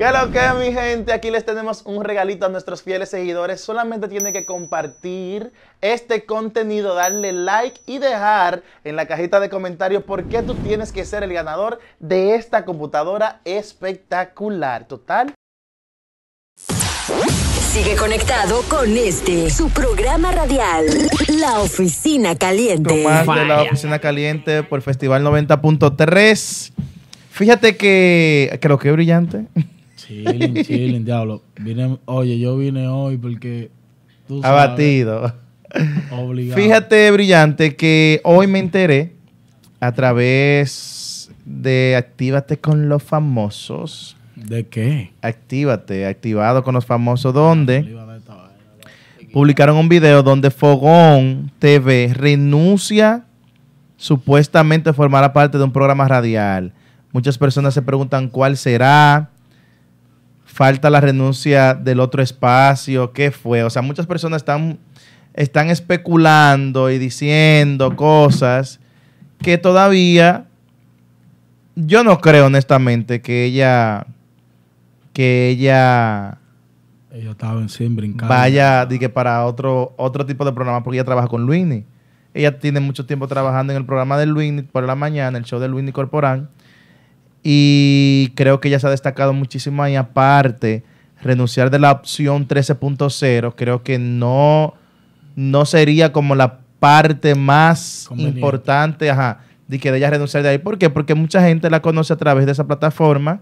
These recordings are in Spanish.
¿Qué lo que mi gente? Aquí les tenemos un regalito a nuestros fieles seguidores. Solamente tienen que compartir este contenido, darle like y dejar en la cajita de comentarios por qué tú tienes que ser el ganador de esta computadora espectacular. Total. Sigue conectado con este, su programa radial, La Oficina Caliente. La Oficina Caliente por Festival 90.3. Fíjate que creo que brillante. Chilling, chilling, diablo. oye, yo vine hoy porque. Tú Abatido. Fíjate, brillante, que hoy me enteré a través de Actívate con los famosos. ¿De qué? Actívate, activado con los famosos, ¿Dónde? Ah, publicaron un video donde Fogón TV renuncia supuestamente a formar parte de un programa radial. Muchas personas se preguntan cuál será, falta la renuncia del otro espacio, ¿qué fue? O sea, muchas personas están, están especulando y diciendo cosas que todavía yo no creo honestamente que ella que ella estaba en brincando. Vaya, para otro, otro tipo de programa, porque ella trabaja con Luini. Ella tiene mucho tiempo trabajando en el programa de Luini por la mañana, el show de Luini Corporán y creo que ya se ha destacado muchísimo ahí aparte renunciar de la opción 13.0 creo que no, no sería como la parte más importante ajá, de que de ella renunciar de ahí. ¿Por qué? Porque mucha gente la conoce a través de esa plataforma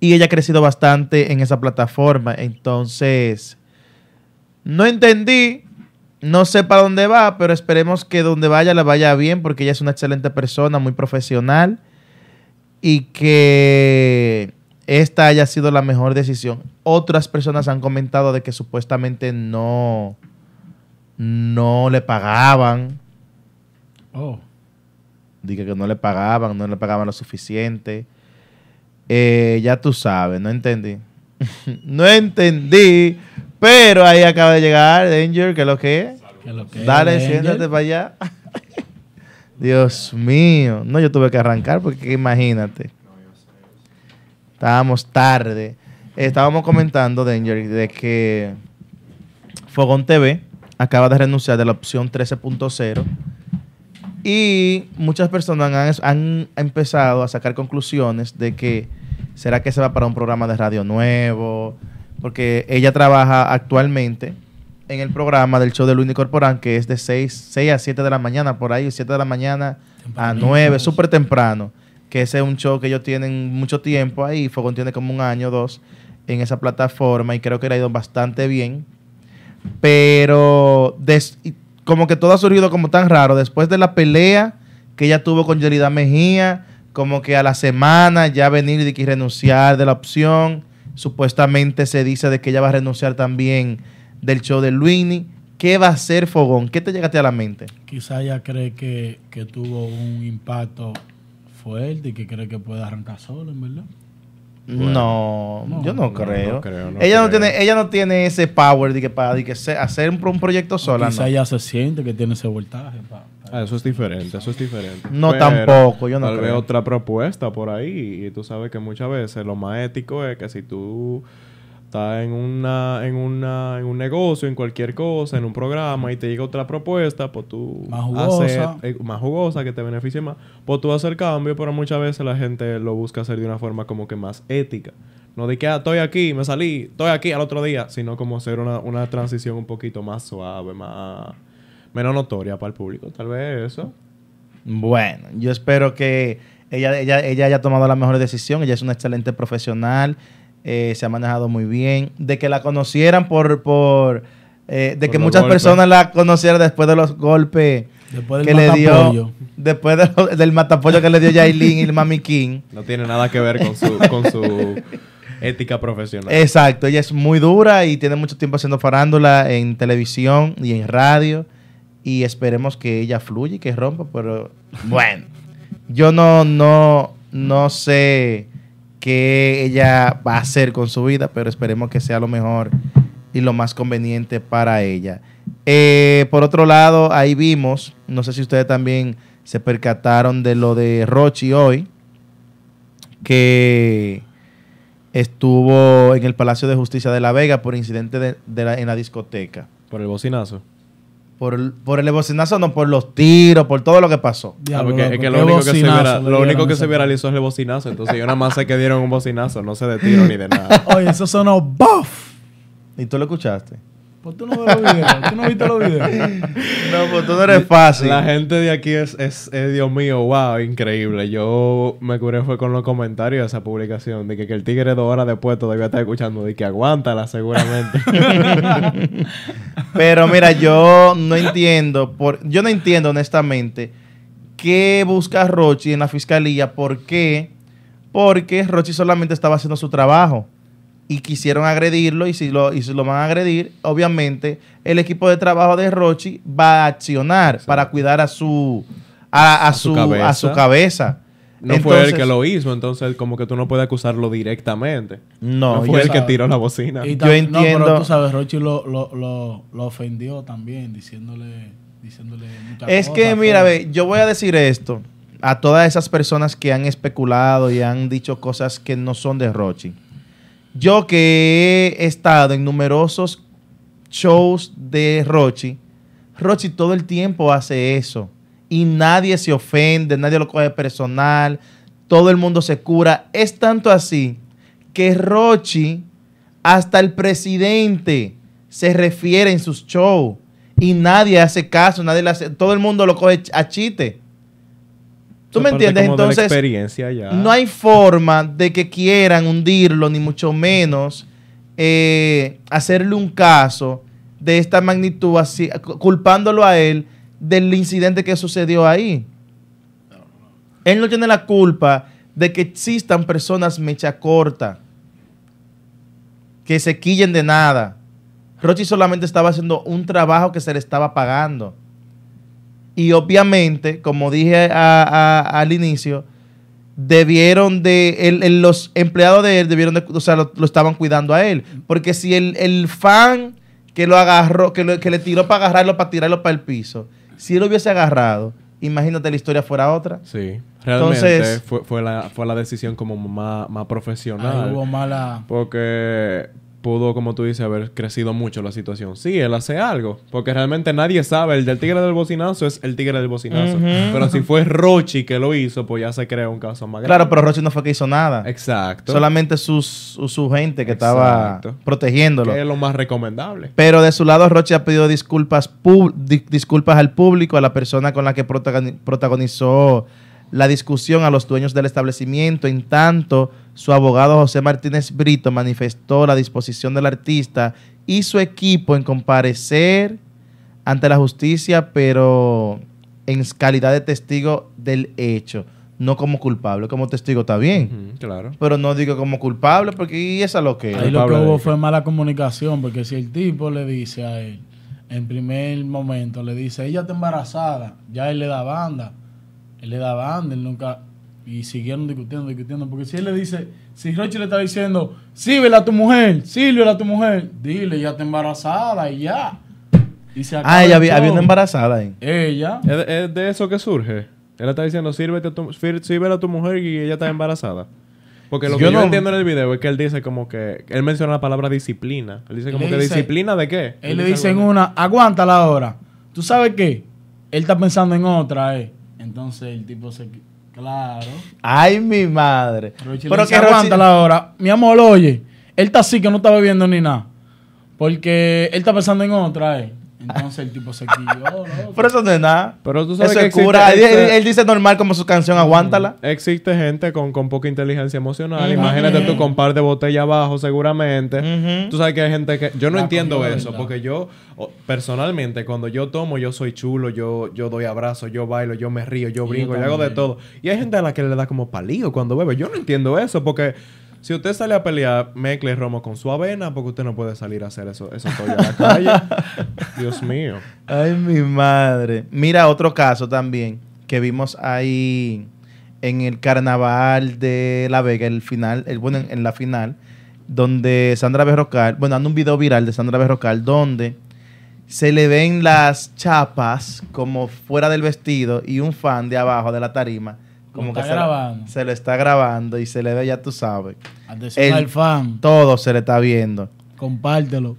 y ella ha crecido bastante en esa plataforma. Entonces, no entendí, no sé para dónde va, pero esperemos que donde vaya la vaya bien porque ella es una excelente persona, muy profesional y que esta haya sido la mejor decisión. Otras personas han comentado de que supuestamente no, no le pagaban. Oh. Dije que no le pagaban, no le pagaban lo suficiente. Eh, ya tú sabes, no entendí. no entendí, pero ahí acaba de llegar Danger, que lo que es. Dale, siéntate para allá. Dios mío. No, yo tuve que arrancar porque imagínate. Estábamos tarde. Estábamos comentando, Danger, de que Fogón TV acaba de renunciar de la opción 13.0 y muchas personas han, han, empezado a sacar conclusiones de que será que se va para un programa de radio nuevo, porque ella trabaja actualmente en el programa del show de Luis Corporal... que es de 6, a 7 de la mañana, por ahí, 7 de la mañana a 9, súper temprano, que ese es un show que ellos tienen mucho tiempo ahí, Fogón tiene como un año o dos en esa plataforma y creo que le ha ido bastante bien, pero como que todo ha surgido como tan raro, después de la pelea que ella tuvo con Yerida Mejía, como que a la semana ya venir y renunciar de la opción, supuestamente se dice de que ella va a renunciar también del show de Luini. ¿Qué va a ser Fogón? ¿Qué te llegaste a la mente? Quizá ella cree que, tuvo un impacto fuerte y que cree que puede arrancar solo, en verdad. no, yo no, creo. ella no tiene, ella no tiene ese power de que para que hacer un, proyecto sola. Quizá ella se siente que tiene ese voltaje. Ah, eso es diferente, eso es diferente. No tampoco, yo no creo. Tal vez otra propuesta por ahí y tú sabes que muchas veces lo más ético es que si tú está en, una, en, una, en un negocio, en cualquier cosa, en un programa y te llega otra propuesta, pues tú... Más jugosa. Eh, más jugosa, que te beneficie más. Pues tú haces el cambio, pero muchas veces la gente lo busca hacer de una forma como que más ética. No de que ah, estoy aquí, me salí, estoy aquí al otro día, sino como hacer una, una transición un poquito más suave, más... menos notoria para el público. Tal vez eso. Bueno, yo espero que ella, ella, ella haya tomado la mejor decisión. Ella es una excelente profesional. Eh, se ha manejado muy bien, de que la conocieran por, por eh, de que muchas personas la conocieran después de los golpes después que le dio, después del matapollo que le dio Yailin y el Mami King. No tiene nada que ver con su, con su ética profesional. Exacto, ella es muy dura y tiene mucho tiempo haciendo farándula en televisión y en radio y esperemos que ella fluya y que rompa, pero bueno, yo no, no, no sé qué ella va a hacer con su vida, pero esperemos que sea lo mejor y lo más conveniente para ella. Eh, por otro lado, ahí vimos, no sé si ustedes también se percataron de lo de Rochi hoy, que estuvo en el Palacio de Justicia de La Vega por incidente en la discoteca. Por el bocinazo. Por, por el bocinazo, no, por los tiros, por todo lo que pasó. Ah, porque, es que lo único que, se, viralizó es el bocinazo. Entonces yo nada más sé que dieron un bocinazo, no sé de tiro ni de nada. Oye, eso sonó buff. ¿Y tú lo escuchaste? Pues tú no ves los tú no viste los videos. No, pues tú no eres fácil. La gente de aquí es, es, es Dios mío, wow, increíble. Yo me curé fue con los comentarios de esa publicación, de que, que el tigre dos horas después todavía está escuchando, de que aguántala seguramente. Pero mira, yo no entiendo, por, yo no entiendo honestamente qué busca Rochi en la fiscalía, por qué, porque Rochi solamente estaba haciendo su trabajo y quisieron agredirlo y si lo, y si lo van a agredir, obviamente el equipo de trabajo de Rochi va a accionar para cuidar a su a, su, cabeza. A su cabeza. No fue él que lo hizo, entonces como que tú no puedes acusarlo directamente. No, fue él que tiró la bocina. Y yo entiendo. sabes, Rochi lo, ofendió también diciéndole, diciéndole Es que mira, ve, yo voy a decir esto a todas esas personas que han especulado y han dicho cosas que no son de Rochi. Yo que he estado en numerosos shows de Rochi, Rochi todo el tiempo hace eso. Y nadie se ofende, nadie lo coge personal, todo el mundo se cura. Es tanto así que Rochi, hasta el presidente, se refiere en sus shows. Y nadie hace caso, nadie hace, todo el mundo lo coge a chite. ¿Tú me entiendes? Entonces, no hay forma de que quieran hundirlo, ni mucho menos eh, hacerle un caso de esta magnitud, así, culpándolo a él del incidente que sucedió ahí. Él no tiene la culpa de que existan personas mecha corta, que se quillen de nada. Rochi solamente estaba haciendo un trabajo que se le estaba pagando. Y obviamente, como dije al inicio, debieron de, el los empleados de él debieron de, o sea, lo, estaban cuidando a él. Porque si el, fan que lo agarró, que, lo, que le tiró para agarrarlo, para tirarlo para el piso, si él lo hubiese agarrado, imagínate la historia fuera otra. Sí. Realmente Entonces, fue, fue, la, decisión como más, profesional. hubo mala... Porque pudo, como tú dices, haber crecido mucho la situación. Sí, él hace algo, porque realmente nadie sabe. El del tigre del bocinazo es el tigre del bocinazo. Pero si fue Rochi que lo hizo, pues ya se crea un caso más Claro, pero Rochi no fue que hizo nada. Exacto. Solamente su, gente que estaba protegiéndolo. Que es lo más recomendable. Pero de su lado, Rochi ha pedido disculpas, disculpas al público, a la persona con la que protagonizó la discusión a los dueños del establecimiento. En tanto, su abogado José Martínez Brito manifestó la disposición del artista y su equipo en comparecer ante la justicia, pero en calidad de testigo del hecho, no como culpable. Como testigo está bien, claro. pero no digo como culpable porque esa es lo que Ahí lo que hubo fue mala comunicación, porque si el tipo le dice a él, en primer momento, le dice, ella está embarazada, ya él le da banda él le daba él nunca. Y siguieron discutiendo, discutiendo. Porque si él le dice, si Roche le está diciendo, síbela a tu mujer, síbela a tu mujer, dile, ya está embarazada y ya. ah, ella había, había, una embarazada ahí. Ella. ¿Es, de eso que surge. Él está diciendo, sírvete a a tu mujer y ella está embarazada. Porque lo que yo no, entiendo en el video es que él dice como que... Él menciona la palabra disciplina. Él dice como que disciplina de qué. él le dice en una, aguántala ahora. ¿Tú sabes qué? Él está pensando en otra, eh. Entonces el tipo se. Claro. Ay, mi madre. Pero que aguanta la hora. Mi amor, oye, él está así que no está bebiendo ni nada. Porque él está pensando en otra, eh. Entonces el tipo se quilló, ¿no? Pero eso no es nada. Pero tú sabes que Él, dice normal como su canción, aguántala. Mm. Existe gente con, poca inteligencia emocional. Imagínate tú con de botella abajo, seguramente. Tú sabes que hay gente que. Yo no entiendo eso, porque yo, personalmente, cuando yo tomo, yo soy chulo, yo, yo doy abrazos, yo bailo, yo me río, yo brinco, yo, hago de todo. Y hay gente a la que le da como palío cuando bebe. Yo no entiendo eso, porque. Si usted sale a pelear, mezcle romo con su avena, porque usted no puede salir a hacer eso, eso en la calle. Dios mío. Ay, mi madre. Mira, otro caso también que vimos ahí en el carnaval de La Vega, el final, bueno, en, la final, donde Sandra Berrocal, bueno, anda un video viral de Sandra Berrocal, donde se le ven las chapas como fuera del vestido y un fan de abajo de la tarima como que Se, le está grabando y se le ve, ya tú sabes. el, fan. Todo se le está viendo. Compártelo.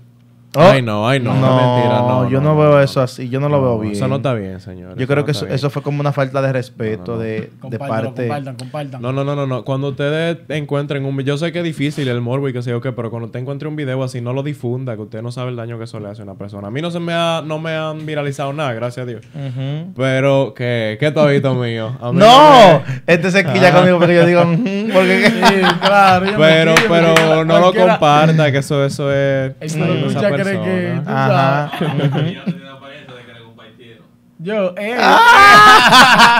Oh. Ay, no, ay, no. No, mentira, no. Yo no, veo eso así. Yo no lo veo bien. Eso no está bien, señor. Yo creo que eso, fue como una falta de respeto de, de parte. Compartan, compartan. No, no, no, no. Cuando ustedes encuentren un. Yo sé que es difícil el morbo y que sé yo qué, pero cuando usted encuentre un video así, no lo difunda, que usted no sabe el daño que eso le hace a una persona. A mí no se me ha, no me han viralizado nada, gracias a Dios. Pero que, ¿qué todito mío? no, este se quilla conmigo pero yo digo, porque sí, claro. Pero, pero no lo comparta, que eso, eso es. Yo, eh.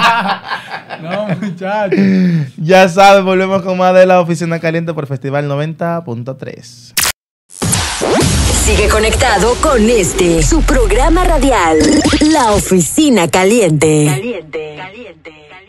no, muchachos. Ya sabes, volvemos con más de la oficina caliente por Festival 90.3. Sigue conectado con este, su programa radial, La Oficina Caliente. Caliente, caliente, caliente.